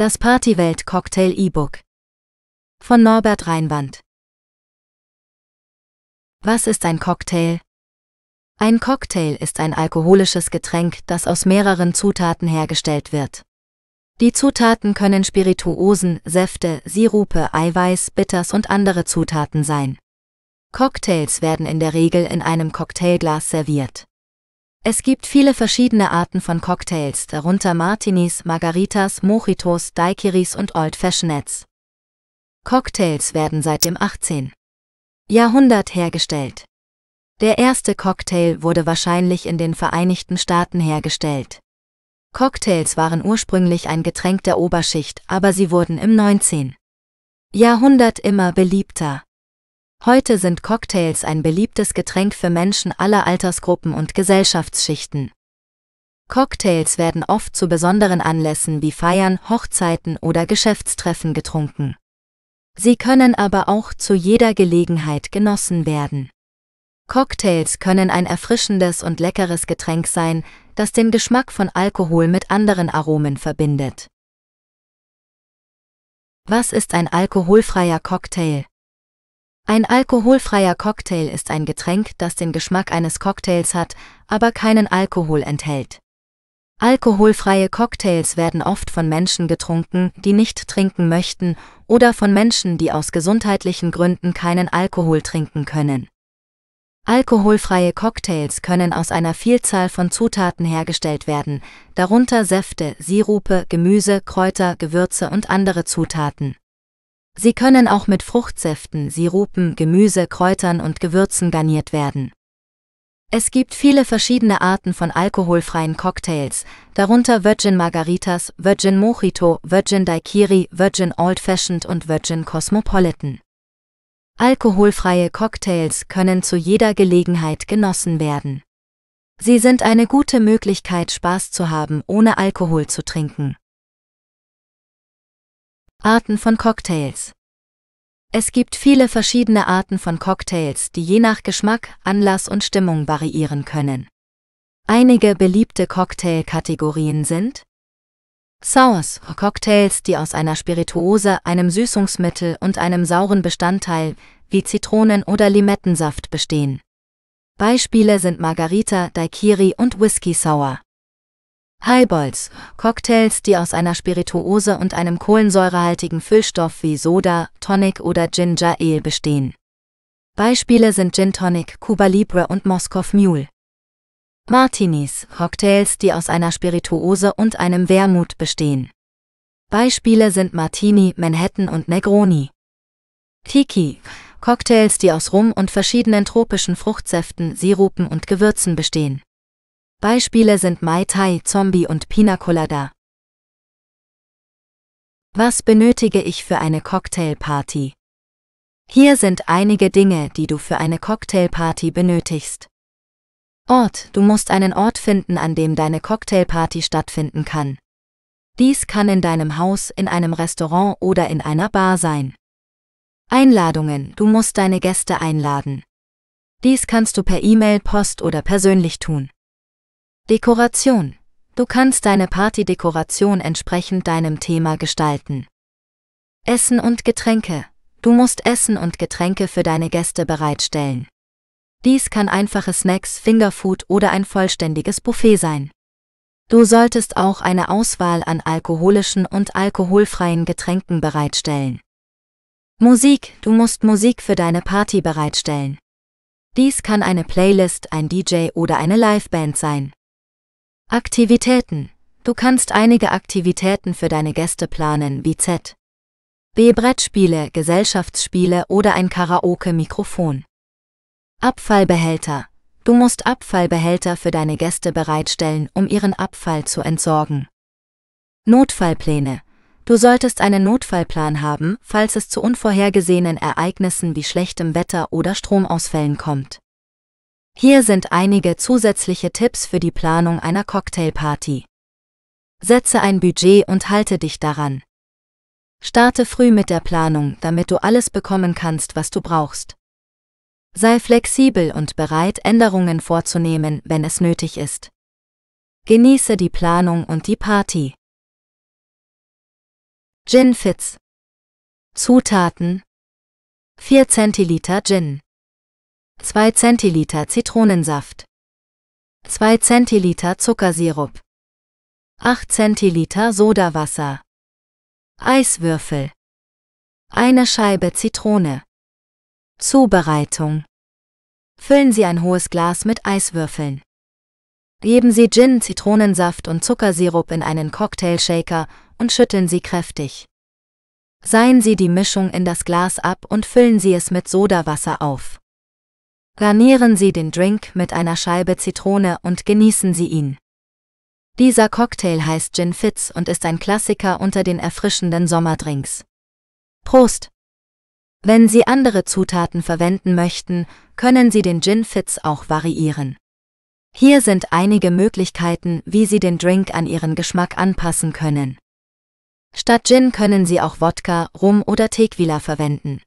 Das Partywelt Cocktail E-Book von Norbert Reinwand. Was ist ein Cocktail? Ein Cocktail ist ein alkoholisches Getränk, das aus mehreren Zutaten hergestellt wird. Die Zutaten können Spirituosen, Säfte, Sirupe, Eiweiß, Bitters und andere Zutaten sein. Cocktails werden in der Regel in einem Cocktailglas serviert. Es gibt viele verschiedene Arten von Cocktails, darunter Martinis, Margaritas, Mojitos, Daiquiris und Old Fashioneds. Cocktails werden seit dem 18. Jahrhundert hergestellt. Der erste Cocktail wurde wahrscheinlich in den Vereinigten Staaten hergestellt. Cocktails waren ursprünglich ein Getränk der Oberschicht, aber sie wurden im 19. Jahrhundert immer beliebter. Heute sind Cocktails ein beliebtes Getränk für Menschen aller Altersgruppen und Gesellschaftsschichten. Cocktails werden oft zu besonderen Anlässen wie Feiern, Hochzeiten oder Geschäftstreffen getrunken. Sie können aber auch zu jeder Gelegenheit genossen werden. Cocktails können ein erfrischendes und leckeres Getränk sein, das den Geschmack von Alkohol mit anderen Aromen verbindet. Was ist ein alkoholfreier Cocktail? Ein alkoholfreier Cocktail ist ein Getränk, das den Geschmack eines Cocktails hat, aber keinen Alkohol enthält. Alkoholfreie Cocktails werden oft von Menschen getrunken, die nicht trinken möchten, oder von Menschen, die aus gesundheitlichen Gründen keinen Alkohol trinken können. Alkoholfreie Cocktails können aus einer Vielzahl von Zutaten hergestellt werden, darunter Säfte, Sirupe, Gemüse, Kräuter, Gewürze und andere Zutaten. Sie können auch mit Fruchtsäften, Sirupen, Gemüse, Kräutern und Gewürzen garniert werden. Es gibt viele verschiedene Arten von alkoholfreien Cocktails, darunter Virgin Margaritas, Virgin Mojito, Virgin Daiquiri, Virgin Old Fashioned und Virgin Cosmopolitan. Alkoholfreie Cocktails können zu jeder Gelegenheit genossen werden. Sie sind eine gute Möglichkeit, Spaß zu haben, ohne Alkohol zu trinken. Arten von Cocktails Es gibt viele verschiedene Arten von Cocktails, die je nach Geschmack, Anlass und Stimmung variieren können. Einige beliebte Cocktailkategorien sind Sours, Cocktails, die aus einer Spirituose, einem Süßungsmittel und einem sauren Bestandteil, wie Zitronen- oder Limettensaft bestehen. Beispiele sind Margarita, Daikiri und Whisky Sour. Highballs, Cocktails, die aus einer Spirituose und einem kohlensäurehaltigen Füllstoff wie Soda, Tonic oder Ginger Ale bestehen. Beispiele sind Gin Tonic, Cuba Libre und Moskow Mule. Martinis, Cocktails, die aus einer Spirituose und einem Wermut bestehen. Beispiele sind Martini, Manhattan und Negroni. Tiki, Cocktails, die aus Rum und verschiedenen tropischen Fruchtsäften, Sirupen und Gewürzen bestehen. Beispiele sind Mai Tai, Zombie und Pina Colada. Was benötige ich für eine Cocktailparty? Hier sind einige Dinge, die du für eine Cocktailparty benötigst. Ort. Du musst einen Ort finden, an dem deine Cocktailparty stattfinden kann. Dies kann in deinem Haus, in einem Restaurant oder in einer Bar sein. Einladungen. Du musst deine Gäste einladen. Dies kannst du per E-Mail, Post oder persönlich tun. Dekoration. Du kannst deine Partydekoration entsprechend deinem Thema gestalten. Essen und Getränke. Du musst Essen und Getränke für deine Gäste bereitstellen. Dies kann einfache Snacks, Fingerfood oder ein vollständiges Buffet sein. Du solltest auch eine Auswahl an alkoholischen und alkoholfreien Getränken bereitstellen. Musik, du musst Musik für deine Party bereitstellen. Dies kann eine Playlist, ein DJ oder eine Liveband sein. Aktivitäten. Du kannst einige Aktivitäten für deine Gäste planen, wie Z. B. Brettspiele, Gesellschaftsspiele oder ein Karaoke-Mikrofon. Abfallbehälter. Du musst Abfallbehälter für deine Gäste bereitstellen, um ihren Abfall zu entsorgen. Notfallpläne. Du solltest einen Notfallplan haben, falls es zu unvorhergesehenen Ereignissen wie schlechtem Wetter oder Stromausfällen kommt. Hier sind einige zusätzliche Tipps für die Planung einer Cocktailparty. Setze ein Budget und halte dich daran. Starte früh mit der Planung, damit du alles bekommen kannst, was du brauchst. Sei flexibel und bereit, Änderungen vorzunehmen, wenn es nötig ist. Genieße die Planung und die Party. Gin Fits Zutaten 4 Zentiliter Gin 2 Zentiliter Zitronensaft, 2 Zentiliter Zuckersirup, 8 Zentiliter Sodawasser, Eiswürfel, eine Scheibe Zitrone. Zubereitung. Füllen Sie ein hohes Glas mit Eiswürfeln. Geben Sie Gin, Zitronensaft und Zuckersirup in einen Cocktailshaker und schütteln Sie kräftig. Seien Sie die Mischung in das Glas ab und füllen Sie es mit Sodawasser auf. Garnieren Sie den Drink mit einer Scheibe Zitrone und genießen Sie ihn. Dieser Cocktail heißt Gin Fitz und ist ein Klassiker unter den erfrischenden Sommerdrinks. Prost! Wenn Sie andere Zutaten verwenden möchten, können Sie den Gin Fitz auch variieren. Hier sind einige Möglichkeiten, wie Sie den Drink an Ihren Geschmack anpassen können. Statt Gin können Sie auch Wodka, Rum oder Tequila verwenden.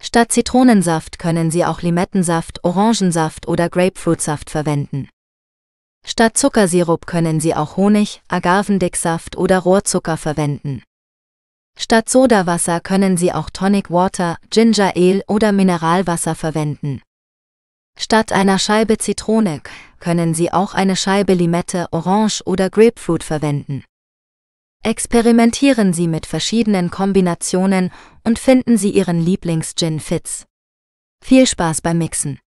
Statt Zitronensaft können Sie auch Limettensaft, Orangensaft oder Grapefruitsaft verwenden. Statt Zuckersirup können Sie auch Honig, Agavendicksaft oder Rohrzucker verwenden. Statt Sodawasser können Sie auch Tonic Water, Ginger Ale oder Mineralwasser verwenden. Statt einer Scheibe Zitrone können Sie auch eine Scheibe Limette, Orange oder Grapefruit verwenden. Experimentieren Sie mit verschiedenen Kombinationen und finden Sie Ihren Lieblings-Gin-Fitz. Viel Spaß beim Mixen!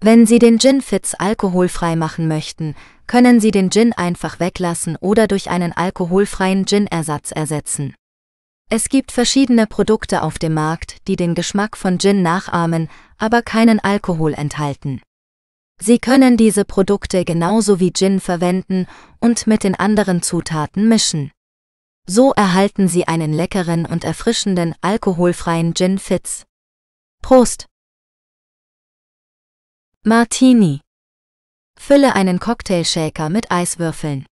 Wenn Sie den Gin Fitz alkoholfrei machen möchten, können Sie den Gin einfach weglassen oder durch einen alkoholfreien Gin-Ersatz ersetzen. Es gibt verschiedene Produkte auf dem Markt, die den Geschmack von Gin nachahmen, aber keinen Alkohol enthalten. Sie können diese Produkte genauso wie Gin verwenden und mit den anderen Zutaten mischen. So erhalten Sie einen leckeren und erfrischenden alkoholfreien Gin Fitz. Prost! Martini. Fülle einen Cocktailshaker mit Eiswürfeln.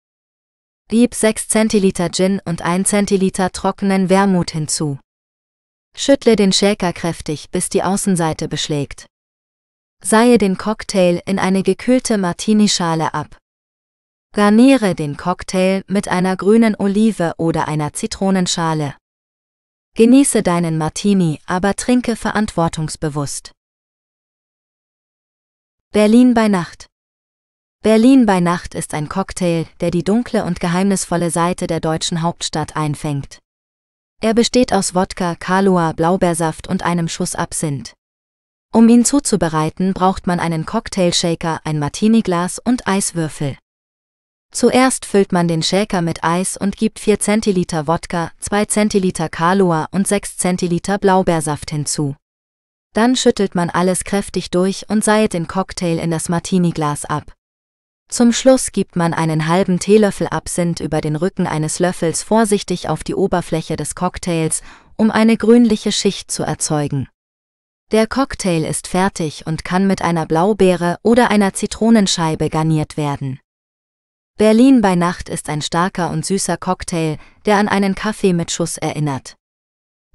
Gib 6 Zentiliter Gin und 1 Zentiliter trockenen Wermut hinzu. Schüttle den Shaker kräftig, bis die Außenseite beschlägt. Seihe den Cocktail in eine gekühlte Martini-Schale ab. Garniere den Cocktail mit einer grünen Olive oder einer Zitronenschale. Genieße deinen Martini, aber trinke verantwortungsbewusst. Berlin bei Nacht Berlin bei Nacht ist ein Cocktail, der die dunkle und geheimnisvolle Seite der deutschen Hauptstadt einfängt. Er besteht aus Wodka, Kalua, Blaubeersaft und einem Schuss Absinth. Um ihn zuzubereiten, braucht man einen Cocktailshaker, ein Martini-Glas und Eiswürfel. Zuerst füllt man den Shaker mit Eis und gibt 4 Zentiliter Wodka, 2 Zentiliter Kalua und 6 Zentiliter Blaubeersaft hinzu. Dann schüttelt man alles kräftig durch und seiet den Cocktail in das Martini-Glas ab. Zum Schluss gibt man einen halben Teelöffel Absinth über den Rücken eines Löffels vorsichtig auf die Oberfläche des Cocktails, um eine grünliche Schicht zu erzeugen. Der Cocktail ist fertig und kann mit einer Blaubeere oder einer Zitronenscheibe garniert werden. Berlin bei Nacht ist ein starker und süßer Cocktail, der an einen Kaffee mit Schuss erinnert.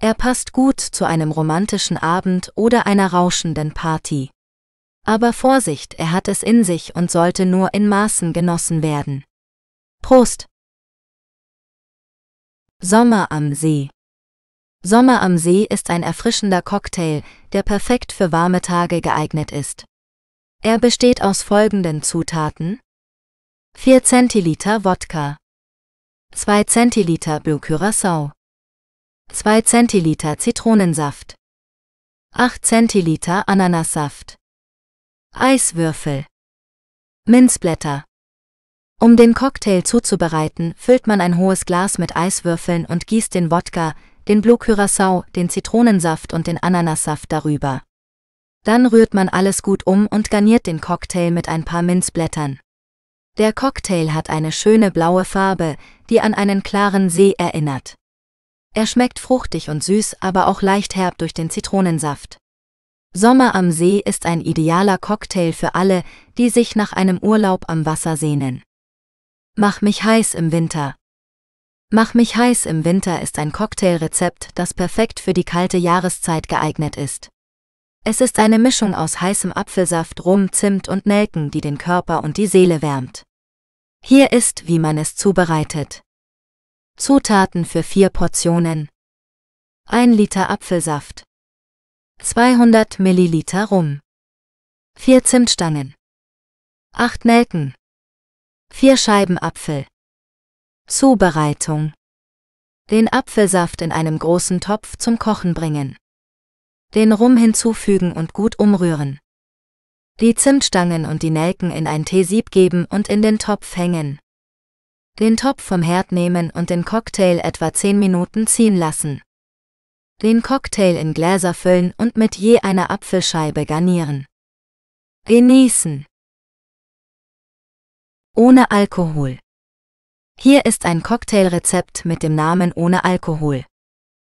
Er passt gut zu einem romantischen Abend oder einer rauschenden Party. Aber Vorsicht, er hat es in sich und sollte nur in Maßen genossen werden. Prost! Sommer am See Sommer am See ist ein erfrischender Cocktail, der perfekt für warme Tage geeignet ist. Er besteht aus folgenden Zutaten 4 Zentiliter Wodka. 2 Zentiliter Blue Curacao. 2 Zentiliter Zitronensaft. 8 Zentiliter Ananassaft. Eiswürfel. Minzblätter. Um den Cocktail zuzubereiten, füllt man ein hohes Glas mit Eiswürfeln und gießt den Wodka, den Blue Curacao, den Zitronensaft und den Ananassaft darüber. Dann rührt man alles gut um und garniert den Cocktail mit ein paar Minzblättern. Der Cocktail hat eine schöne blaue Farbe, die an einen klaren See erinnert. Er schmeckt fruchtig und süß, aber auch leicht herb durch den Zitronensaft. Sommer am See ist ein idealer Cocktail für alle, die sich nach einem Urlaub am Wasser sehnen. Mach mich heiß im Winter. Mach mich heiß im Winter ist ein Cocktailrezept, das perfekt für die kalte Jahreszeit geeignet ist. Es ist eine Mischung aus heißem Apfelsaft, Rum, Zimt und Nelken, die den Körper und die Seele wärmt. Hier ist, wie man es zubereitet. Zutaten für vier Portionen. 1 Liter Apfelsaft. 200 Milliliter Rum. 4 Zimtstangen. 8 Nelken. 4 Scheiben Apfel. Zubereitung. Den Apfelsaft in einem großen Topf zum Kochen bringen den Rum hinzufügen und gut umrühren. Die Zimtstangen und die Nelken in ein Teesieb geben und in den Topf hängen. Den Topf vom Herd nehmen und den Cocktail etwa 10 Minuten ziehen lassen. Den Cocktail in Gläser füllen und mit je einer Apfelscheibe garnieren. Genießen. Ohne Alkohol. Hier ist ein Cocktailrezept mit dem Namen ohne Alkohol.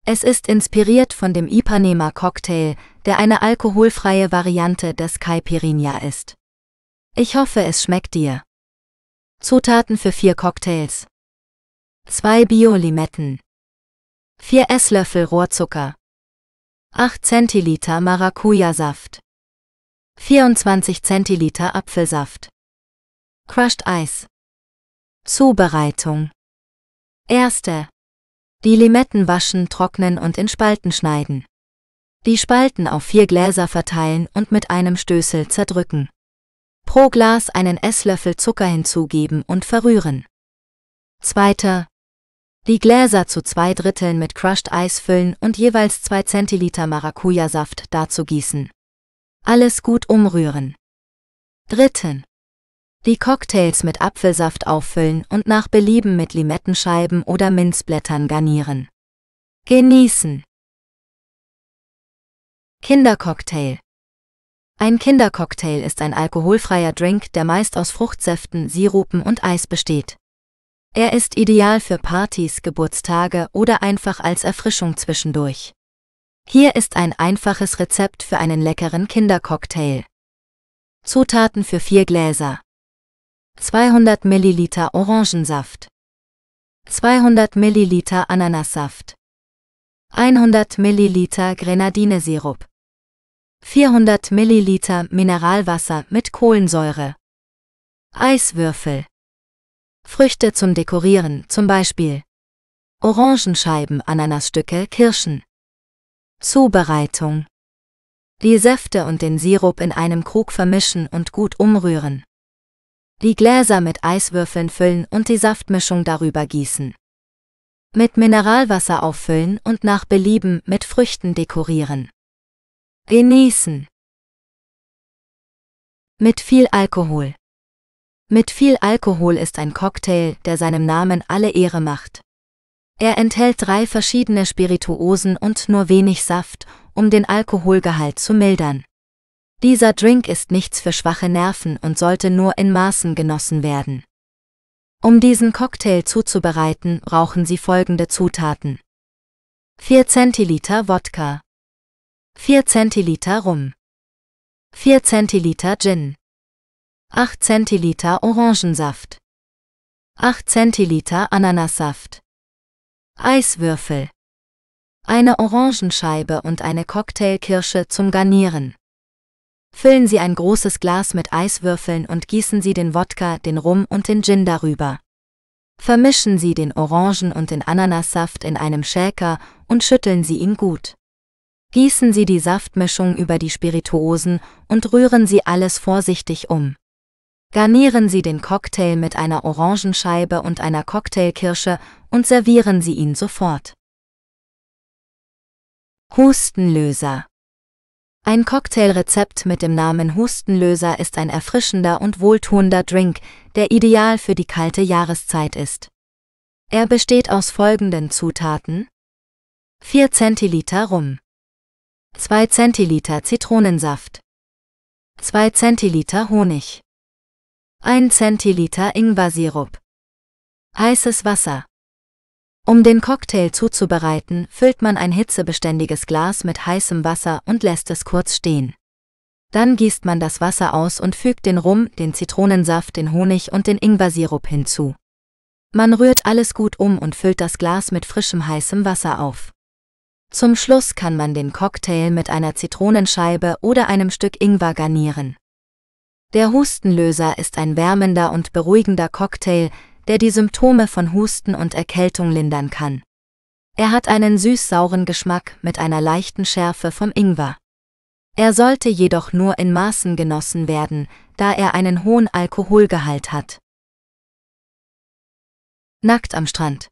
Es ist inspiriert von dem Ipanema Cocktail, der eine alkoholfreie Variante des Caipirinha ist. Ich hoffe, es schmeckt dir. Zutaten für vier Cocktails. 2 Biolimetten. limetten 4 Esslöffel Rohrzucker. 8 Zentiliter Maracuja-Saft. 24 Zentiliter Apfelsaft. Crushed Ice. Zubereitung. Erste. Die Limetten waschen, trocknen und in Spalten schneiden. Die Spalten auf vier Gläser verteilen und mit einem Stößel zerdrücken. Pro Glas einen Esslöffel Zucker hinzugeben und verrühren. Zweiter. Die Gläser zu zwei Dritteln mit Crushed Eis füllen und jeweils zwei Zentiliter Maracuja-Saft dazu gießen. Alles gut umrühren. Dritten. Die Cocktails mit Apfelsaft auffüllen und nach Belieben mit Limettenscheiben oder Minzblättern garnieren. Genießen. Kindercocktail Ein Kindercocktail ist ein alkoholfreier Drink, der meist aus Fruchtsäften, Sirupen und Eis besteht. Er ist ideal für Partys, Geburtstage oder einfach als Erfrischung zwischendurch. Hier ist ein einfaches Rezept für einen leckeren Kindercocktail. Zutaten für vier Gläser. 200 ml Orangensaft, 200 ml Ananassaft, 100 ml Grenadinesirup, 400 ml Mineralwasser mit Kohlensäure, Eiswürfel, Früchte zum Dekorieren, zum Beispiel Orangenscheiben, Ananasstücke, Kirschen. Zubereitung. Die Säfte und den Sirup in einem Krug vermischen und gut umrühren. Die Gläser mit Eiswürfeln füllen und die Saftmischung darüber gießen. Mit Mineralwasser auffüllen und nach Belieben mit Früchten dekorieren. Genießen. Mit viel Alkohol. Mit viel Alkohol ist ein Cocktail, der seinem Namen alle Ehre macht. Er enthält drei verschiedene Spirituosen und nur wenig Saft, um den Alkoholgehalt zu mildern. Dieser Drink ist nichts für schwache Nerven und sollte nur in Maßen genossen werden. Um diesen Cocktail zuzubereiten, brauchen Sie folgende Zutaten. 4 Zentiliter Wodka 4 Zentiliter Rum 4 Zentiliter Gin 8 Zentiliter Orangensaft 8 Zentiliter Ananassaft Eiswürfel eine Orangenscheibe und eine Cocktailkirsche zum Garnieren. Füllen Sie ein großes Glas mit Eiswürfeln und gießen Sie den Wodka, den Rum und den Gin darüber. Vermischen Sie den Orangen- und den Ananassaft in einem Shaker und schütteln Sie ihn gut. Gießen Sie die Saftmischung über die Spirituosen und rühren Sie alles vorsichtig um. Garnieren Sie den Cocktail mit einer Orangenscheibe und einer Cocktailkirsche und servieren Sie ihn sofort. Hustenlöser ein Cocktailrezept mit dem Namen Hustenlöser ist ein erfrischender und wohltuender Drink, der ideal für die kalte Jahreszeit ist. Er besteht aus folgenden Zutaten 4 Zentiliter Rum 2 Zentiliter Zitronensaft 2 Zentiliter Honig 1 Zentiliter Ingwersirup heißes Wasser um den Cocktail zuzubereiten, füllt man ein hitzebeständiges Glas mit heißem Wasser und lässt es kurz stehen. Dann gießt man das Wasser aus und fügt den Rum, den Zitronensaft, den Honig und den Ingwersirup hinzu. Man rührt alles gut um und füllt das Glas mit frischem heißem Wasser auf. Zum Schluss kann man den Cocktail mit einer Zitronenscheibe oder einem Stück Ingwer garnieren. Der Hustenlöser ist ein wärmender und beruhigender Cocktail, der die Symptome von Husten und Erkältung lindern kann. Er hat einen süß-sauren Geschmack mit einer leichten Schärfe vom Ingwer. Er sollte jedoch nur in Maßen genossen werden, da er einen hohen Alkoholgehalt hat. Nackt am Strand.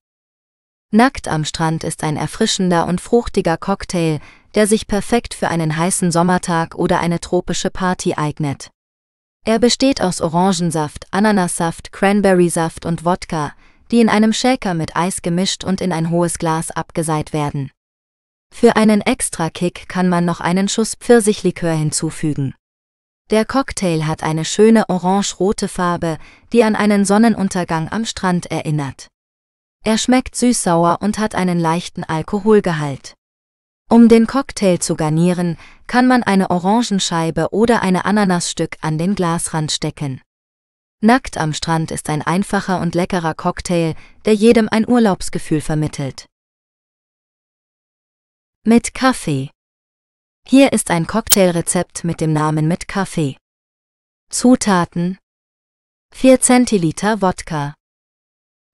Nackt am Strand ist ein erfrischender und fruchtiger Cocktail, der sich perfekt für einen heißen Sommertag oder eine tropische Party eignet. Er besteht aus Orangensaft, Ananassaft, Cranberrysaft und Wodka, die in einem Shaker mit Eis gemischt und in ein hohes Glas abgeseit werden. Für einen Extra-Kick kann man noch einen Schuss Pfirsichlikör hinzufügen. Der Cocktail hat eine schöne orange-rote Farbe, die an einen Sonnenuntergang am Strand erinnert. Er schmeckt süß-sauer und hat einen leichten Alkoholgehalt. Um den Cocktail zu garnieren, kann man eine Orangenscheibe oder eine Ananasstück an den Glasrand stecken. Nackt am Strand ist ein einfacher und leckerer Cocktail, der jedem ein Urlaubsgefühl vermittelt. Mit Kaffee. Hier ist ein Cocktailrezept mit dem Namen mit Kaffee. Zutaten 4 Zentiliter Wodka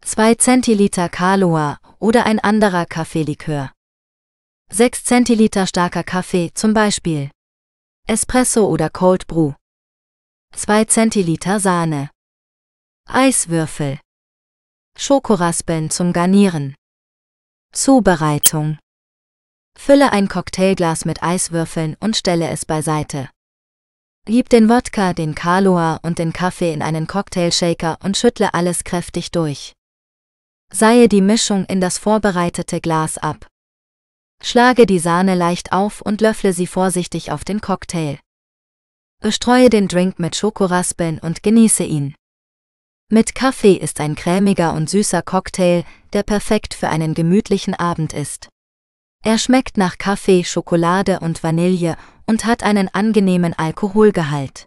2 Zentiliter Kalua oder ein anderer Kaffeelikör 6 Zentiliter starker Kaffee zum Beispiel. Espresso oder Cold Brew. 2 Zentiliter Sahne. Eiswürfel. Schokoraspeln zum Garnieren. Zubereitung. Fülle ein Cocktailglas mit Eiswürfeln und stelle es beiseite. Gib den Wodka, den Kaloa und den Kaffee in einen Cocktailshaker und schüttle alles kräftig durch. Seie die Mischung in das vorbereitete Glas ab. Schlage die Sahne leicht auf und löffle sie vorsichtig auf den Cocktail. Bestreue den Drink mit Schokoraspeln und genieße ihn. Mit Kaffee ist ein cremiger und süßer Cocktail, der perfekt für einen gemütlichen Abend ist. Er schmeckt nach Kaffee, Schokolade und Vanille und hat einen angenehmen Alkoholgehalt.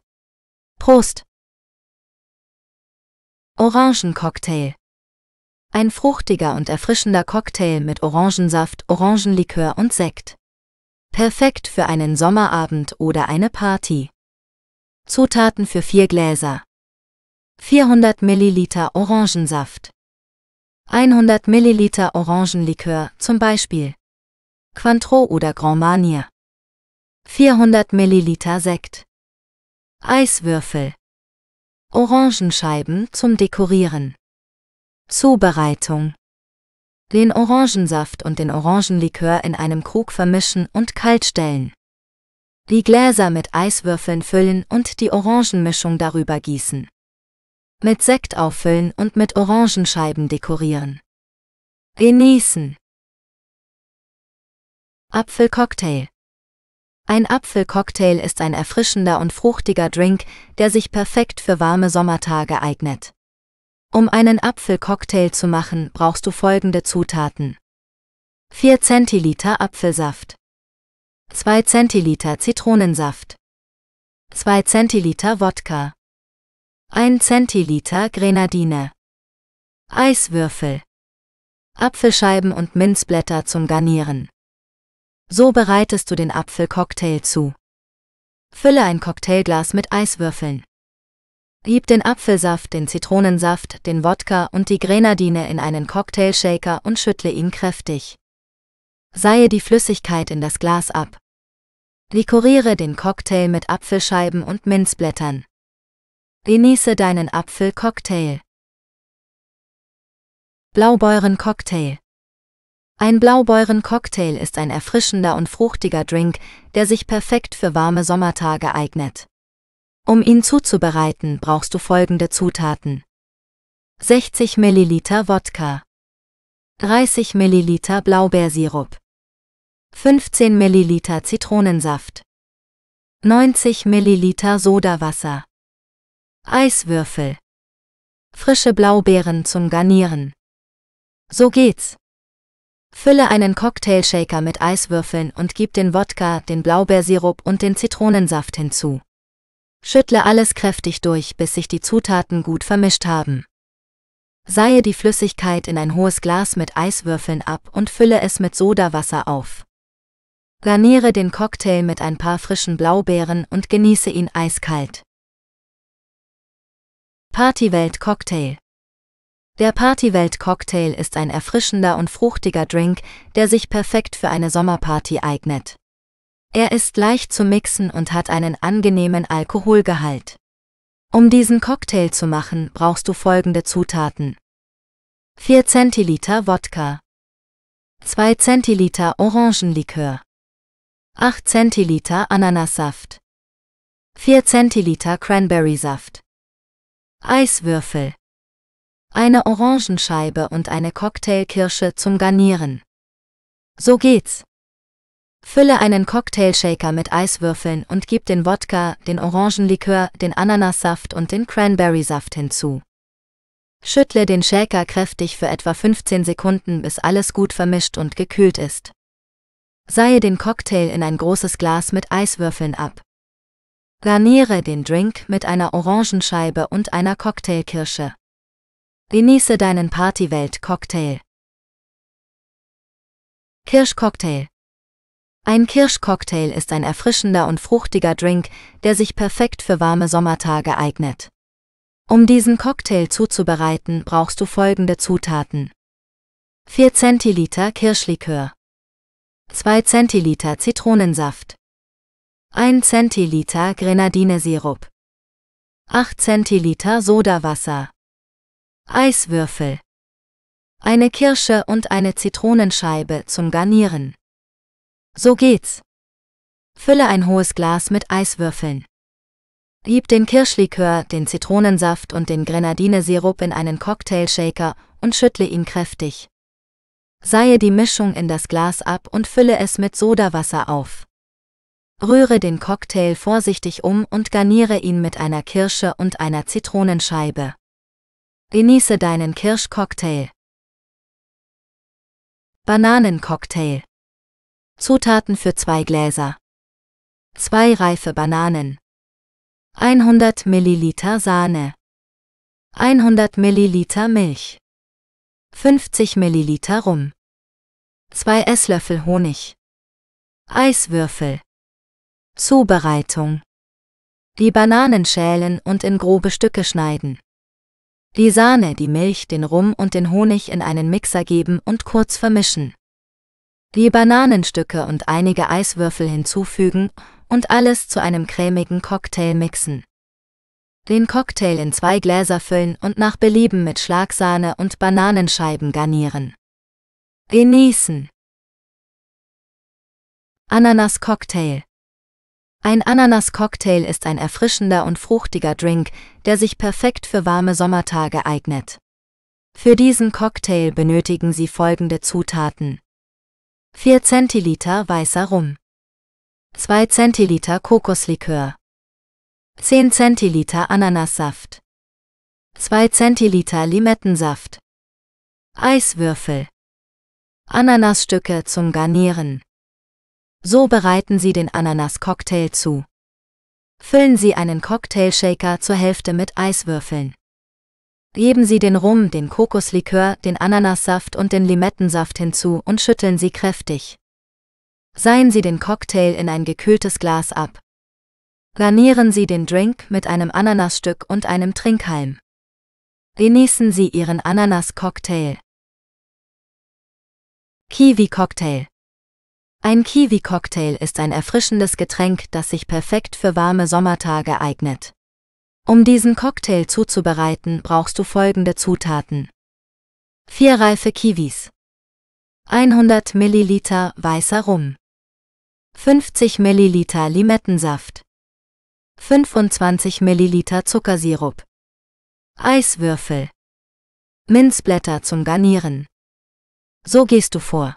Prost! Orangencocktail ein fruchtiger und erfrischender Cocktail mit Orangensaft, Orangenlikör und Sekt. Perfekt für einen Sommerabend oder eine Party. Zutaten für vier Gläser. 400 ml Orangensaft. 100 ml Orangenlikör zum Beispiel. Cointreau oder Grand Marnier. 400 ml Sekt. Eiswürfel. Orangenscheiben zum Dekorieren. Zubereitung. Den Orangensaft und den Orangenlikör in einem Krug vermischen und kalt stellen. Die Gläser mit Eiswürfeln füllen und die Orangenmischung darüber gießen. Mit Sekt auffüllen und mit Orangenscheiben dekorieren. Genießen. Apfelcocktail. Ein Apfelcocktail ist ein erfrischender und fruchtiger Drink, der sich perfekt für warme Sommertage eignet. Um einen Apfelcocktail zu machen, brauchst du folgende Zutaten. 4 Zentiliter Apfelsaft. 2 Zentiliter Zitronensaft. 2 Zentiliter Wodka. 1 Zentiliter Grenadine. Eiswürfel. Apfelscheiben und Minzblätter zum Garnieren. So bereitest du den Apfelcocktail zu. Fülle ein Cocktailglas mit Eiswürfeln. Gib den Apfelsaft, den Zitronensaft, den Wodka und die Grenadine in einen Cocktailshaker und schüttle ihn kräftig. Seie die Flüssigkeit in das Glas ab. Dekoriere den Cocktail mit Apfelscheiben und Minzblättern. Genieße deinen Apfelcocktail. Blaubeurencocktail Ein Blaubeurencocktail ist ein erfrischender und fruchtiger Drink, der sich perfekt für warme Sommertage eignet. Um ihn zuzubereiten, brauchst du folgende Zutaten. 60 ml Wodka, 30 ml Blaubeersirup, 15 ml Zitronensaft, 90 ml Sodawasser, Eiswürfel, frische Blaubeeren zum Garnieren. So geht's. Fülle einen Cocktailshaker mit Eiswürfeln und gib den Wodka, den Blaubeersirup und den Zitronensaft hinzu. Schüttle alles kräftig durch, bis sich die Zutaten gut vermischt haben. Seie die Flüssigkeit in ein hohes Glas mit Eiswürfeln ab und fülle es mit Sodawasser auf. Garniere den Cocktail mit ein paar frischen Blaubeeren und genieße ihn eiskalt. Partywelt Cocktail Der Partywelt Cocktail ist ein erfrischender und fruchtiger Drink, der sich perfekt für eine Sommerparty eignet. Er ist leicht zu mixen und hat einen angenehmen Alkoholgehalt. Um diesen Cocktail zu machen, brauchst du folgende Zutaten. 4 cl Wodka, 2 cl Orangenlikör, 8 cl Ananassaft, 4 Zentiliter Cranberrysaft, Eiswürfel, eine Orangenscheibe und eine Cocktailkirsche zum Garnieren. So geht's. Fülle einen Cocktailshaker mit Eiswürfeln und gib den Wodka, den Orangenlikör, den Ananassaft und den Cranberrysaft hinzu. Schüttle den Shaker kräftig für etwa 15 Sekunden, bis alles gut vermischt und gekühlt ist. Seie den Cocktail in ein großes Glas mit Eiswürfeln ab. Garniere den Drink mit einer Orangenscheibe und einer Cocktailkirsche. Genieße deinen Partywelt-Cocktail. Kirschcocktail ein Kirschcocktail ist ein erfrischender und fruchtiger Drink, der sich perfekt für warme Sommertage eignet. Um diesen Cocktail zuzubereiten, brauchst du folgende Zutaten. 4 Zentiliter Kirschlikör 2 Zentiliter Zitronensaft 1 Zentiliter Grenadinesirup 8 Zentiliter Sodawasser Eiswürfel eine Kirsche und eine Zitronenscheibe zum Garnieren. So geht's. Fülle ein hohes Glas mit Eiswürfeln. Gib den Kirschlikör, den Zitronensaft und den Grenadinesirup in einen Cocktailshaker und schüttle ihn kräftig. Seie die Mischung in das Glas ab und fülle es mit Sodawasser auf. Rühre den Cocktail vorsichtig um und garniere ihn mit einer Kirsche und einer Zitronenscheibe. Genieße deinen Kirschcocktail. Bananencocktail Zutaten für zwei Gläser. Zwei reife Bananen. 100 Milliliter Sahne. 100 Milliliter Milch. 50 Milliliter Rum. Zwei Esslöffel Honig. Eiswürfel. Zubereitung. Die Bananen schälen und in grobe Stücke schneiden. Die Sahne, die Milch, den Rum und den Honig in einen Mixer geben und kurz vermischen die Bananenstücke und einige Eiswürfel hinzufügen und alles zu einem cremigen Cocktail mixen. Den Cocktail in zwei Gläser füllen und nach Belieben mit Schlagsahne und Bananenscheiben garnieren. Genießen. Ananas-Cocktail Ein Ananas-Cocktail ist ein erfrischender und fruchtiger Drink, der sich perfekt für warme Sommertage eignet. Für diesen Cocktail benötigen Sie folgende Zutaten. 4 Zentiliter weißer Rum. 2 Zentiliter Kokoslikör. 10 Zentiliter Ananassaft. 2 Zentiliter Limettensaft. Eiswürfel. Ananasstücke zum Garnieren. So bereiten Sie den Ananas-Cocktail zu. Füllen Sie einen Cocktailshaker zur Hälfte mit Eiswürfeln. Geben Sie den Rum, den Kokoslikör, den Ananassaft und den Limettensaft hinzu und schütteln Sie kräftig. Seien Sie den Cocktail in ein gekühltes Glas ab. Garnieren Sie den Drink mit einem Ananasstück und einem Trinkhalm. Genießen Sie Ihren Ananas-Cocktail. Kiwi-Cocktail Ein Kiwi-Cocktail ist ein erfrischendes Getränk, das sich perfekt für warme Sommertage eignet. Um diesen Cocktail zuzubereiten, brauchst du folgende Zutaten. 4 reife Kiwis. 100 ml weißer Rum. 50 ml Limettensaft. 25 ml Zuckersirup. Eiswürfel. Minzblätter zum Garnieren. So gehst du vor.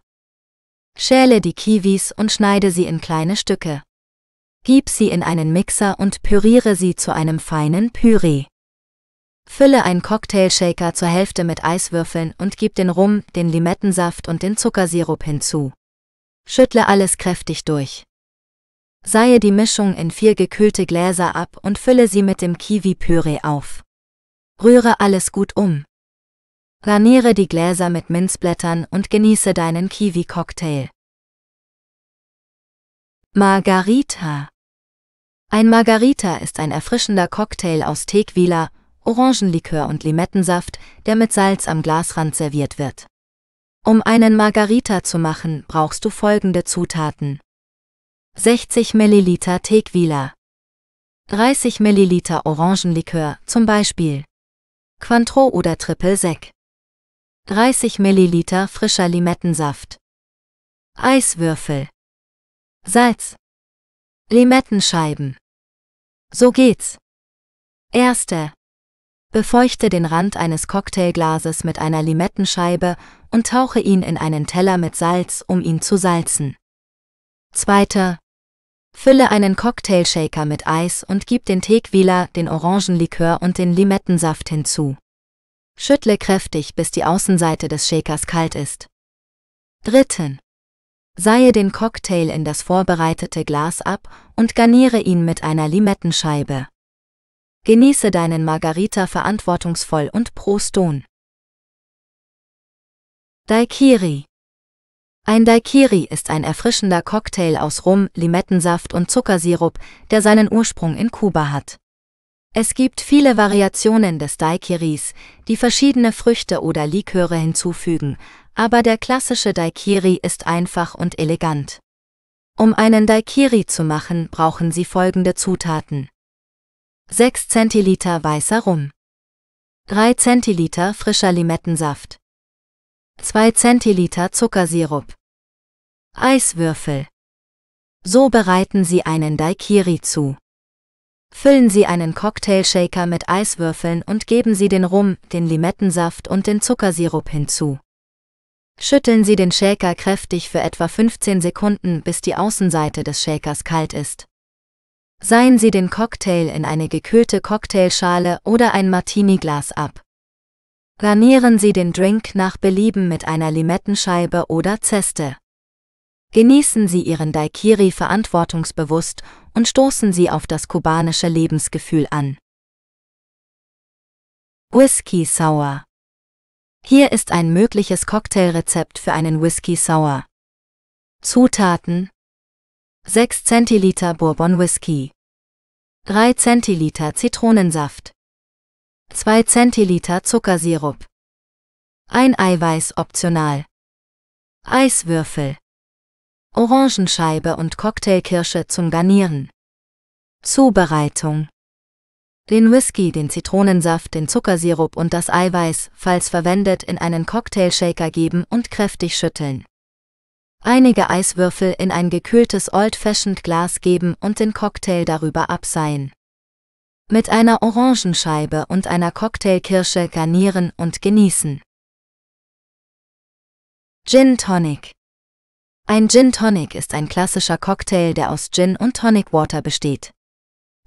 Schäle die Kiwis und schneide sie in kleine Stücke. Gib sie in einen Mixer und püriere sie zu einem feinen Püree. Fülle einen Cocktailshaker zur Hälfte mit Eiswürfeln und gib den Rum, den Limettensaft und den Zuckersirup hinzu. Schüttle alles kräftig durch. Seihe die Mischung in vier gekühlte Gläser ab und fülle sie mit dem Kiwi-Püree auf. Rühre alles gut um. Garniere die Gläser mit Minzblättern und genieße deinen Kiwi-Cocktail. Margarita. Ein Margarita ist ein erfrischender Cocktail aus Tequila, Orangenlikör und Limettensaft, der mit Salz am Glasrand serviert wird. Um einen Margarita zu machen, brauchst du folgende Zutaten. 60 ml Tequila. 30 ml Orangenlikör, zum Beispiel. Quantro oder Triple Sec. 30 ml frischer Limettensaft. Eiswürfel. Salz. Limettenscheiben. So geht's. Erste. Befeuchte den Rand eines Cocktailglases mit einer Limettenscheibe und tauche ihn in einen Teller mit Salz, um ihn zu salzen. Zweiter. Fülle einen Cocktailshaker mit Eis und gib den Tequila, den Orangenlikör und den Limettensaft hinzu. Schüttle kräftig, bis die Außenseite des Shakers kalt ist. Dritten. Seihe den Cocktail in das vorbereitete Glas ab und garniere ihn mit einer Limettenscheibe. Genieße deinen Margarita verantwortungsvoll und proston. Daikiri Ein Daikiri ist ein erfrischender Cocktail aus Rum, Limettensaft und Zuckersirup, der seinen Ursprung in Kuba hat. Es gibt viele Variationen des Daikiris, die verschiedene Früchte oder Liköre hinzufügen, aber der klassische Daikiri ist einfach und elegant. Um einen Daikiri zu machen, brauchen Sie folgende Zutaten. 6 Zentiliter weißer Rum. 3 Zentiliter frischer Limettensaft. 2 Zentiliter Zuckersirup. Eiswürfel. So bereiten Sie einen Daikiri zu. Füllen Sie einen Cocktailshaker mit Eiswürfeln und geben Sie den Rum, den Limettensaft und den Zuckersirup hinzu. Schütteln Sie den Shaker kräftig für etwa 15 Sekunden, bis die Außenseite des Shakers kalt ist. Seien Sie den Cocktail in eine gekühlte Cocktailschale oder ein Martini-Glas ab. Garnieren Sie den Drink nach Belieben mit einer Limettenscheibe oder Zeste. Genießen Sie Ihren Daikiri verantwortungsbewusst und stoßen Sie auf das kubanische Lebensgefühl an. Whisky Sour hier ist ein mögliches Cocktailrezept für einen Whisky Sour. Zutaten 6 Zentiliter Bourbon Whisky 3 Zentiliter Zitronensaft 2 Zentiliter Zuckersirup ein Eiweiß optional. Eiswürfel. Orangenscheibe und Cocktailkirsche zum Garnieren. Zubereitung den Whisky, den Zitronensaft, den Zuckersirup und das Eiweiß, falls verwendet, in einen Cocktailshaker geben und kräftig schütteln. Einige Eiswürfel in ein gekühltes Old-Fashioned-Glas geben und den Cocktail darüber abseihen. Mit einer Orangenscheibe und einer Cocktailkirsche garnieren und genießen. Gin Tonic Ein Gin Tonic ist ein klassischer Cocktail, der aus Gin und Tonic Water besteht.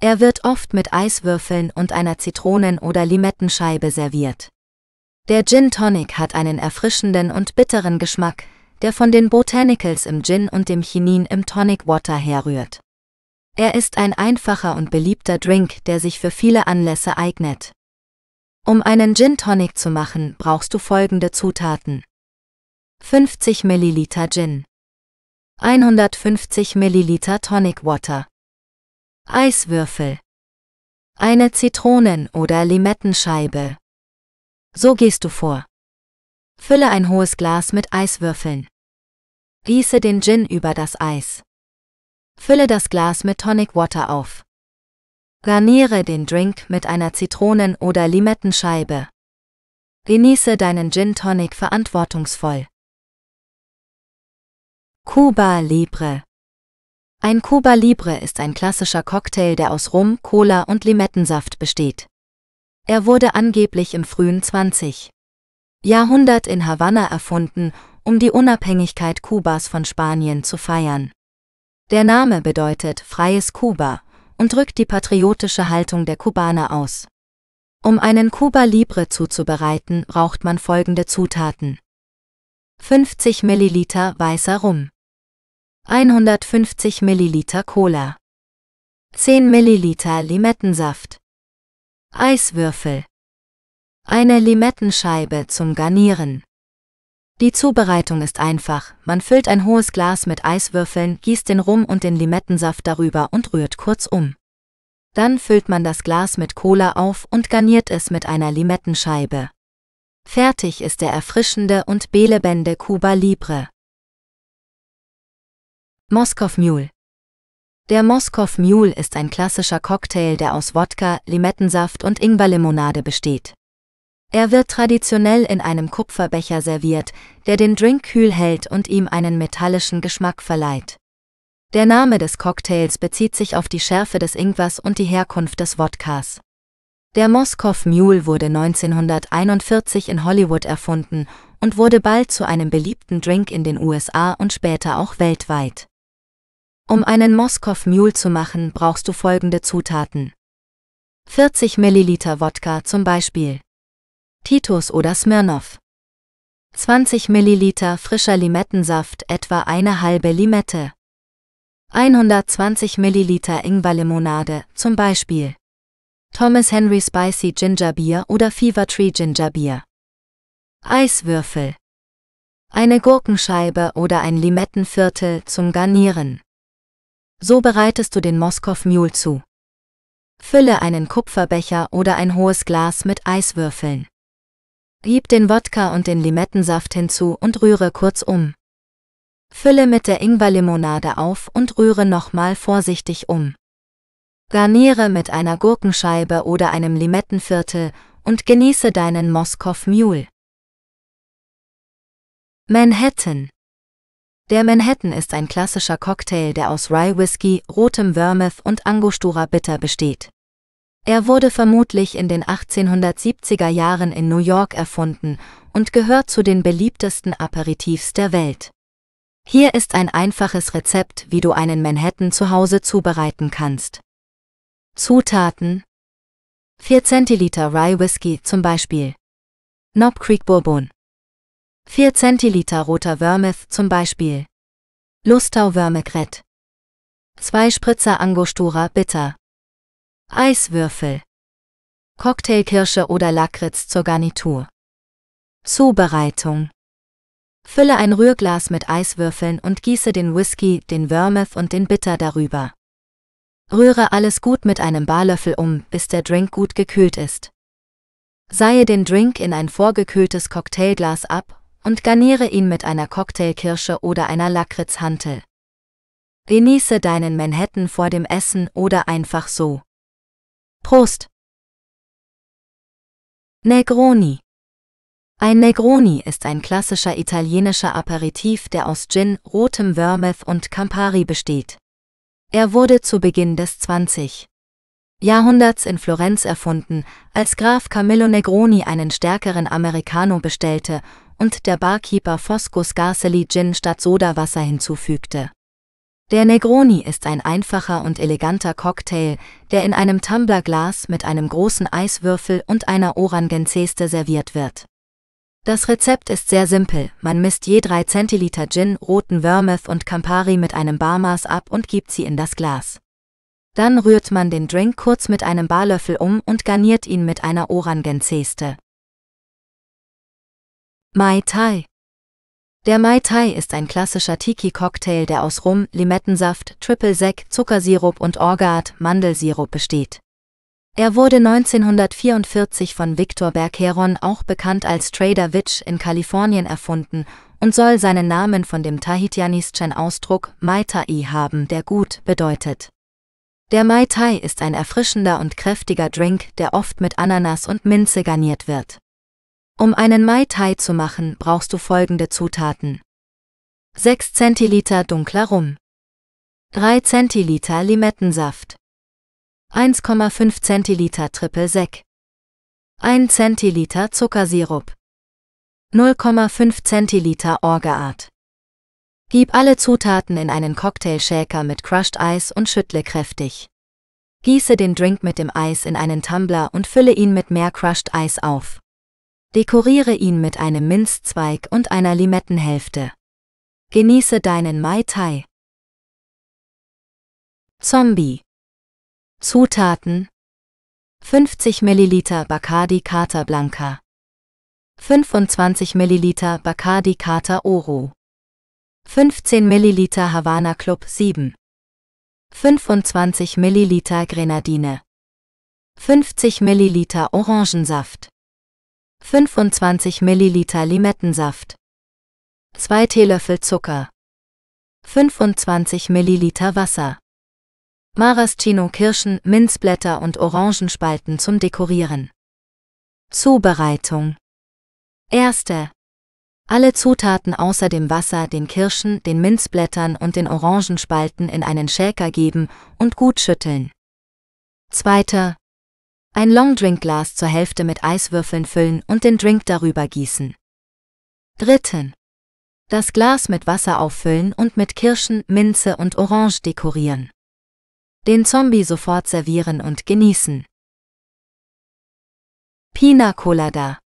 Er wird oft mit Eiswürfeln und einer Zitronen- oder Limettenscheibe serviert. Der Gin Tonic hat einen erfrischenden und bitteren Geschmack, der von den Botanicals im Gin und dem Chinin im Tonic Water herrührt. Er ist ein einfacher und beliebter Drink, der sich für viele Anlässe eignet. Um einen Gin Tonic zu machen, brauchst du folgende Zutaten. 50 ml Gin 150 ml Tonic Water Eiswürfel. Eine Zitronen- oder Limettenscheibe. So gehst du vor. Fülle ein hohes Glas mit Eiswürfeln. Gieße den Gin über das Eis. Fülle das Glas mit Tonic Water auf. Garniere den Drink mit einer Zitronen- oder Limettenscheibe. Genieße deinen Gin Tonic verantwortungsvoll. Cuba Libre ein Cuba Libre ist ein klassischer Cocktail, der aus Rum, Cola und Limettensaft besteht. Er wurde angeblich im frühen 20. Jahrhundert in Havanna erfunden, um die Unabhängigkeit Kubas von Spanien zu feiern. Der Name bedeutet freies Kuba und drückt die patriotische Haltung der Kubaner aus. Um einen Cuba Libre zuzubereiten, braucht man folgende Zutaten. 50 Milliliter weißer Rum. 150 ml Cola, 10 ml Limettensaft, Eiswürfel, eine Limettenscheibe zum Garnieren. Die Zubereitung ist einfach, man füllt ein hohes Glas mit Eiswürfeln, gießt den Rum und den Limettensaft darüber und rührt kurz um. Dann füllt man das Glas mit Cola auf und garniert es mit einer Limettenscheibe. Fertig ist der erfrischende und belebende Cuba Libre. Moskow Mule. Der Moskow Mule ist ein klassischer Cocktail, der aus Wodka, Limettensaft und Ingwerlimonade besteht. Er wird traditionell in einem Kupferbecher serviert, der den Drink kühl hält und ihm einen metallischen Geschmack verleiht. Der Name des Cocktails bezieht sich auf die Schärfe des Ingwers und die Herkunft des Wodkas. Der Moskow Mule wurde 1941 in Hollywood erfunden und wurde bald zu einem beliebten Drink in den USA und später auch weltweit. Um einen Moskow Mule zu machen, brauchst du folgende Zutaten. 40 ml Wodka zum Beispiel. Titus oder Smirnoff. 20 ml frischer Limettensaft, etwa eine halbe Limette. 120 ml Ingwerlimonade, zum Beispiel. Thomas Henry Spicy Ginger Beer oder Fever Tree Ginger Beer. Eiswürfel. Eine Gurkenscheibe oder ein Limettenviertel zum Garnieren. So bereitest du den Moskow Mule zu. Fülle einen Kupferbecher oder ein hohes Glas mit Eiswürfeln. Gib den Wodka und den Limettensaft hinzu und rühre kurz um. Fülle mit der Ingwerlimonade auf und rühre nochmal vorsichtig um. Garniere mit einer Gurkenscheibe oder einem Limettenviertel und genieße deinen Moskow Mule. Manhattan der Manhattan ist ein klassischer Cocktail, der aus Rye Whisky, rotem Vermouth und Angostura Bitter besteht. Er wurde vermutlich in den 1870er Jahren in New York erfunden und gehört zu den beliebtesten Aperitifs der Welt. Hier ist ein einfaches Rezept, wie du einen Manhattan zu Hause zubereiten kannst. Zutaten 4 Zentiliter Rye Whisky zum Beispiel. Knob Creek Bourbon 4 Zentiliter roter Wörmeth zum Beispiel. Lustau Wörmegret. 2 Spritzer Angostura Bitter. Eiswürfel. Cocktailkirsche oder Lakritz zur Garnitur. Zubereitung. Fülle ein Rührglas mit Eiswürfeln und gieße den Whisky, den Wörmeth und den Bitter darüber. Rühre alles gut mit einem Barlöffel um, bis der Drink gut gekühlt ist. Seie den Drink in ein vorgekühltes Cocktailglas ab und garniere ihn mit einer Cocktailkirsche oder einer Lakritzhantel. Genieße deinen Manhattan vor dem Essen oder einfach so. Prost! Negroni Ein Negroni ist ein klassischer italienischer Aperitif, der aus Gin, rotem Vermouth und Campari besteht. Er wurde zu Beginn des 20. Jahrhunderts in Florenz erfunden, als Graf Camillo Negroni einen stärkeren Americano bestellte und der Barkeeper Fosco Scarcelli Gin statt Sodawasser hinzufügte. Der Negroni ist ein einfacher und eleganter Cocktail, der in einem Tumblerglas mit einem großen Eiswürfel und einer Orangenzeste serviert wird. Das Rezept ist sehr simpel, man misst je 3 Zentiliter Gin, roten Vermouth und Campari mit einem Barmaß ab und gibt sie in das Glas. Dann rührt man den Drink kurz mit einem Barlöffel um und garniert ihn mit einer Orangenzeste. Mai Tai Der Mai Tai ist ein klassischer Tiki-Cocktail, der aus Rum, Limettensaft, Triple Sec, Zuckersirup und Orgeat, Mandelsirup besteht. Er wurde 1944 von Victor Bergheron, auch bekannt als Trader Witch, in Kalifornien erfunden und soll seinen Namen von dem tahitianischen Ausdruck Mai Tai haben, der gut bedeutet. Der Mai Tai ist ein erfrischender und kräftiger Drink, der oft mit Ananas und Minze garniert wird. Um einen Mai Tai zu machen, brauchst du folgende Zutaten. 6 cl dunkler Rum. 3 cl Limettensaft. 1,5 cl Triple Sec. 1 cl Zuckersirup. 0,5 cl Orgeart. Gib alle Zutaten in einen Cocktailshaker mit Crushed Eis und schüttle kräftig. Gieße den Drink mit dem Eis in einen Tumbler und fülle ihn mit mehr Crushed Eis auf. Dekoriere ihn mit einem Minzzweig und einer Limettenhälfte. Genieße deinen Mai Tai. Zombie. Zutaten 50 ml Bacardi Cata Blanca 25 ml Bacardi Cata Oro 15 ml Havana Club 7 25 ml Grenadine 50 ml Orangensaft 25 ml Limettensaft, 2 Teelöffel Zucker, 25 ml Wasser, Maraschino Kirschen, Minzblätter und Orangenspalten zum Dekorieren. Zubereitung. Erste. Alle Zutaten außer dem Wasser, den Kirschen, den Minzblättern und den Orangenspalten in einen Shaker geben und gut schütteln. Zweiter. Ein Longdrinkglas zur Hälfte mit Eiswürfeln füllen und den Drink darüber gießen. Dritten. Das Glas mit Wasser auffüllen und mit Kirschen, Minze und Orange dekorieren. Den Zombie sofort servieren und genießen. Pina Colada.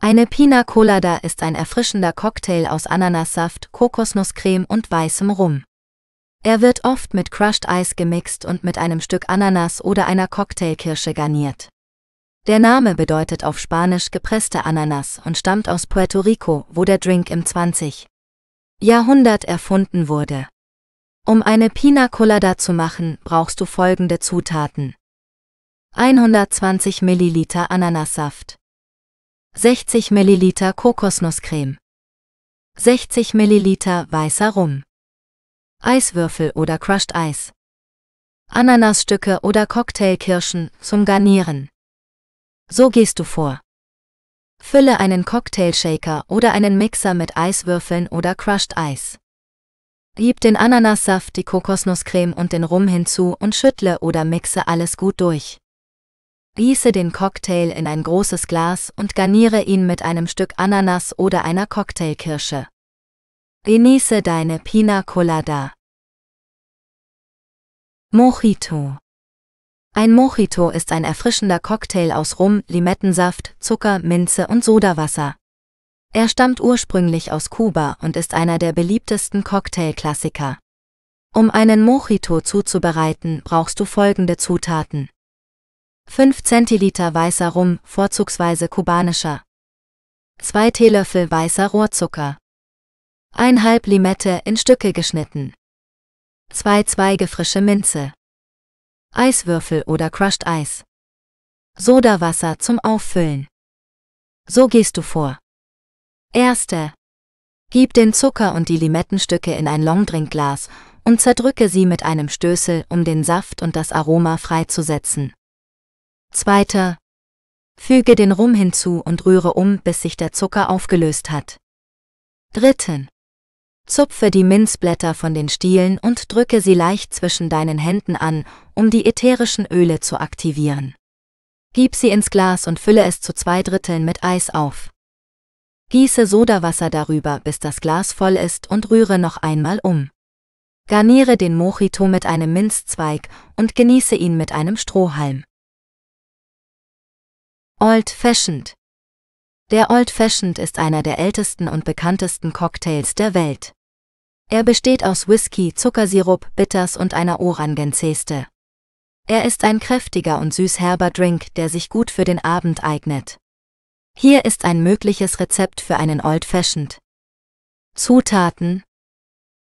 Eine Pina Colada ist ein erfrischender Cocktail aus Ananassaft, Kokosnusscreme und weißem Rum. Er wird oft mit Crushed Eis gemixt und mit einem Stück Ananas oder einer Cocktailkirsche garniert. Der Name bedeutet auf Spanisch gepresste Ananas und stammt aus Puerto Rico, wo der Drink im 20. Jahrhundert erfunden wurde. Um eine Pina Colada zu machen, brauchst du folgende Zutaten. 120 ml Ananassaft. 60 ml Kokosnusscreme. 60 ml weißer Rum. Eiswürfel oder Crushed Eis. Ananasstücke oder Cocktailkirschen zum Garnieren. So gehst du vor. Fülle einen Cocktailshaker oder einen Mixer mit Eiswürfeln oder Crushed Eis. Gib den Ananassaft, die Kokosnusscreme und den Rum hinzu und schüttle oder mixe alles gut durch. Gieße den Cocktail in ein großes Glas und garniere ihn mit einem Stück Ananas oder einer Cocktailkirsche. Genieße deine Pina Colada. Mojito ein Mojito ist ein erfrischender Cocktail aus Rum, Limettensaft, Zucker, Minze und Sodawasser. Er stammt ursprünglich aus Kuba und ist einer der beliebtesten Cocktailklassiker. Um einen Mojito zuzubereiten, brauchst du folgende Zutaten. 5 Zentiliter weißer Rum, vorzugsweise kubanischer. 2 Teelöffel weißer Rohrzucker. 1,5 Limette in Stücke geschnitten. 2 Zweige frische Minze. Eiswürfel oder Crushed Eis. Sodawasser zum Auffüllen. So gehst du vor. Erste. Gib den Zucker und die Limettenstücke in ein Longdrinkglas und zerdrücke sie mit einem Stößel, um den Saft und das Aroma freizusetzen. Zweiter. Füge den Rum hinzu und rühre um, bis sich der Zucker aufgelöst hat. Dritten. Zupfe die Minzblätter von den Stielen und drücke sie leicht zwischen deinen Händen an, um die ätherischen Öle zu aktivieren. Gib sie ins Glas und fülle es zu zwei Dritteln mit Eis auf. Gieße Sodawasser darüber, bis das Glas voll ist und rühre noch einmal um. Garniere den Mojito mit einem Minzzweig und genieße ihn mit einem Strohhalm. Old Fashioned Der Old Fashioned ist einer der ältesten und bekanntesten Cocktails der Welt. Er besteht aus Whisky, Zuckersirup, Bitters und einer Orangenzeste. Er ist ein kräftiger und süßherber Drink, der sich gut für den Abend eignet. Hier ist ein mögliches Rezept für einen Old Fashioned. Zutaten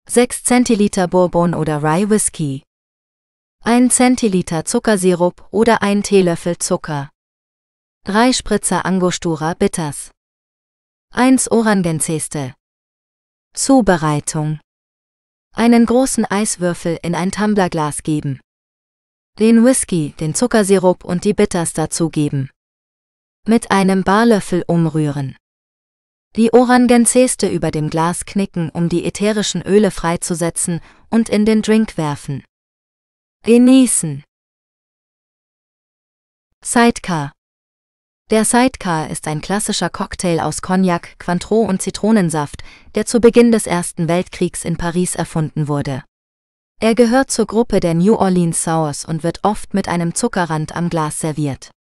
6 Zentiliter Bourbon oder Rye Whisky 1 Zentiliter Zuckersirup oder 1 Teelöffel Zucker 3 Spritzer Angostura Bitters 1 Orangenzeste Zubereitung einen großen Eiswürfel in ein Tumblerglas geben. Den Whisky, den Zuckersirup und die Bitters dazugeben. Mit einem Barlöffel umrühren. Die Orangenzeste über dem Glas knicken, um die ätherischen Öle freizusetzen und in den Drink werfen. Genießen. Sidecar der Sidecar ist ein klassischer Cocktail aus Cognac, Cointreau und Zitronensaft, der zu Beginn des Ersten Weltkriegs in Paris erfunden wurde. Er gehört zur Gruppe der New Orleans Sours und wird oft mit einem Zuckerrand am Glas serviert.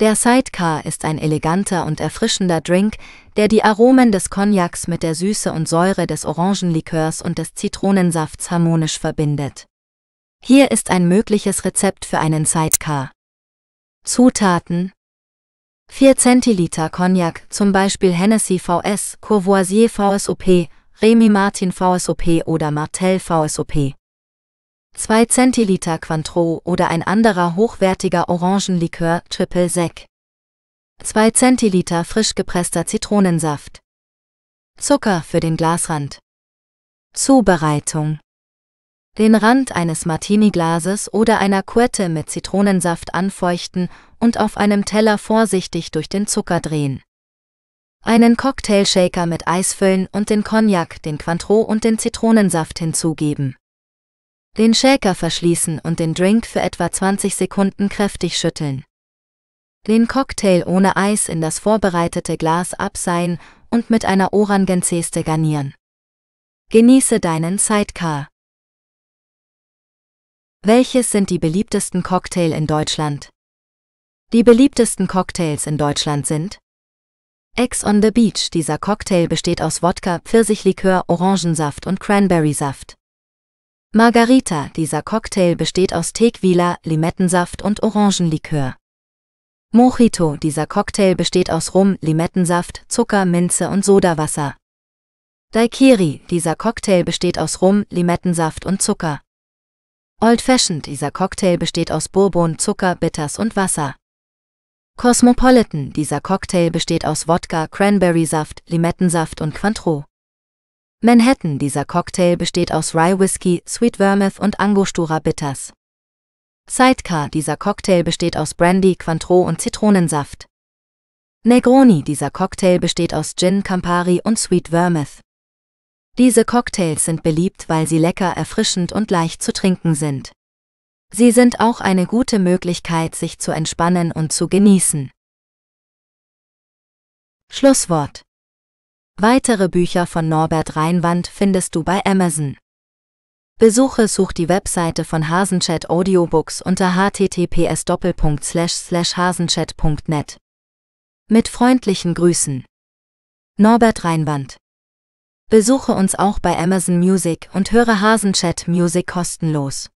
Der Sidecar ist ein eleganter und erfrischender Drink, der die Aromen des Cognacs mit der Süße und Säure des Orangenlikörs und des Zitronensafts harmonisch verbindet. Hier ist ein mögliches Rezept für einen Sidecar. Zutaten 4 Zentiliter Cognac, zum Beispiel Hennessy VS, Courvoisier VSOP, Remy Martin VSOP oder Martel VSOP. 2 Zentiliter Cointreau oder ein anderer hochwertiger Orangenlikör Triple Sec. 2 Zentiliter frisch gepresster Zitronensaft. Zucker für den Glasrand. Zubereitung den Rand eines Martini-Glases oder einer Couette mit Zitronensaft anfeuchten und auf einem Teller vorsichtig durch den Zucker drehen. Einen Cocktailshaker mit Eis füllen und den Cognac, den Quantro und den Zitronensaft hinzugeben. Den Shaker verschließen und den Drink für etwa 20 Sekunden kräftig schütteln. Den Cocktail ohne Eis in das vorbereitete Glas abseihen und mit einer Orangenzeste garnieren. Genieße deinen Sidecar. Welches sind die beliebtesten Cocktail in Deutschland? Die beliebtesten Cocktails in Deutschland sind Ex on the Beach. Dieser Cocktail besteht aus Wodka, Pfirsichlikör, Orangensaft und Cranberrysaft. Margarita. Dieser Cocktail besteht aus Tequila, Limettensaft und Orangenlikör. Mojito. Dieser Cocktail besteht aus Rum, Limettensaft, Zucker, Minze und Sodawasser. Daikiri. Dieser Cocktail besteht aus Rum, Limettensaft und Zucker. Old Fashioned, dieser Cocktail besteht aus Bourbon, Zucker, Bitters und Wasser. Cosmopolitan, dieser Cocktail besteht aus Wodka, Cranberry-Saft, Limettensaft und Quantro. Manhattan, dieser Cocktail besteht aus Rye Whisky, Sweet Vermouth und Angostura Bitters. Sidecar, dieser Cocktail besteht aus Brandy, Quantro und Zitronensaft. Negroni, dieser Cocktail besteht aus Gin, Campari und Sweet Vermouth. Diese Cocktails sind beliebt, weil sie lecker, erfrischend und leicht zu trinken sind. Sie sind auch eine gute Möglichkeit, sich zu entspannen und zu genießen. Schlusswort. Weitere Bücher von Norbert Reinwand findest du bei Amazon. Besuche such die Webseite von Hasenchat Audiobooks unter https hasenchat.net. Mit freundlichen Grüßen. Norbert Reinwand Besuche uns auch bei Amazon Music und höre Hasenchat Music kostenlos.